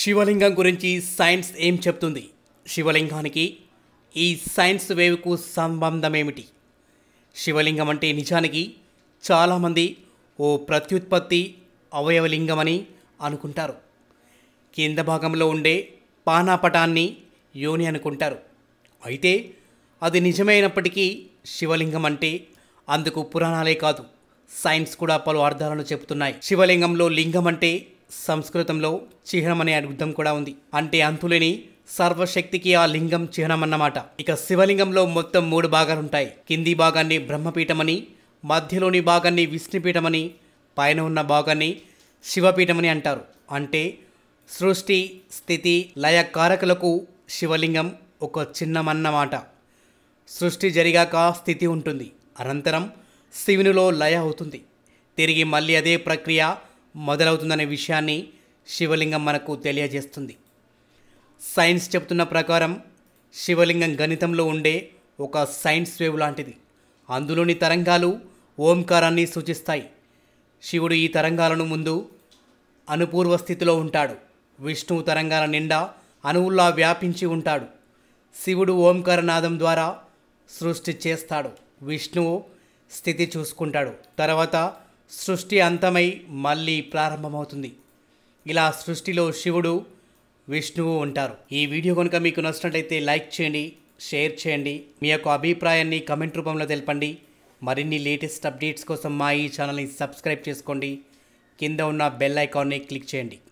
శివలింగం గురించి సైన్స్ ఏం చెప్తుంది శివలింగానికి ఈ సైన్స్ వేవ్కు సంబంధం ఏమిటి శివలింగం అంటే నిజానికి చాలామంది ఓ ప్రత్యుత్పత్తి అని అనుకుంటారు కింద భాగంలో ఉండే పానాపటాన్ని యోని అనుకుంటారు అయితే అది నిజమైనప్పటికీ శివలింగం అంటే అందుకు పురాణాలే కాదు సైన్స్ కూడా పలు అర్థాలను చెబుతున్నాయి శివలింగంలో లింగం అంటే సంస్కృతంలో చిహ్నం అనే అర్థం కూడా ఉంది అంటే అంతులేని సర్వశక్తికి ఆ లింగం చిహ్నం అన్నమాట ఇక శివలింగంలో మొత్తం మూడు భాగాలుంటాయి కింది భాగాన్ని బ్రహ్మపీఠమని మధ్యలోని భాగాన్ని విష్ణుపీఠమని పైన ఉన్న భాగాన్ని శివపీఠమని అంటారు అంటే సృష్టి స్థితి లయ కారకులకు శివలింగం ఒక చిహ్నమన్నమాట సృష్టి జరిగాక స్థితి ఉంటుంది అనంతరం శివునిలో లయ అవుతుంది తిరిగి మళ్ళీ అదే ప్రక్రియ మొదలవుతుందనే విషయాన్ని శివలింగం మనకు తెలియజేస్తుంది సైన్స్ చెప్తున్న ప్రకారం శివలింగం గణితంలో ఉండే ఒక సైన్స్ వేవ్ లాంటిది అందులోని తరంగాలు ఓంకారాన్ని సూచిస్తాయి శివుడు ఈ తరంగాలను ముందు అనుపూర్వ స్థితిలో ఉంటాడు విష్ణువు తరంగాల నిండా అణువుల్లా వ్యాపించి ఉంటాడు శివుడు ఓంకారనాదం ద్వారా సృష్టి చేస్తాడు విష్ణువు స్థితి చూసుకుంటాడు తర్వాత సృష్టి అంతమై మళ్ళీ ప్రారంభమవుతుంది ఇలా సృష్టిలో శివుడు విష్ణువు ఉంటారు ఈ వీడియో కనుక మీకు నచ్చినట్లయితే లైక్ చేయండి షేర్ చేయండి మీ యొక్క అభిప్రాయాన్ని కమెంట్ రూపంలో తెలపండి మరిన్ని లేటెస్ట్ అప్డేట్స్ కోసం మా ఈ ఛానల్ని సబ్స్క్రైబ్ చేసుకోండి కింద ఉన్న బెల్ ఐకాన్ని క్లిక్ చేయండి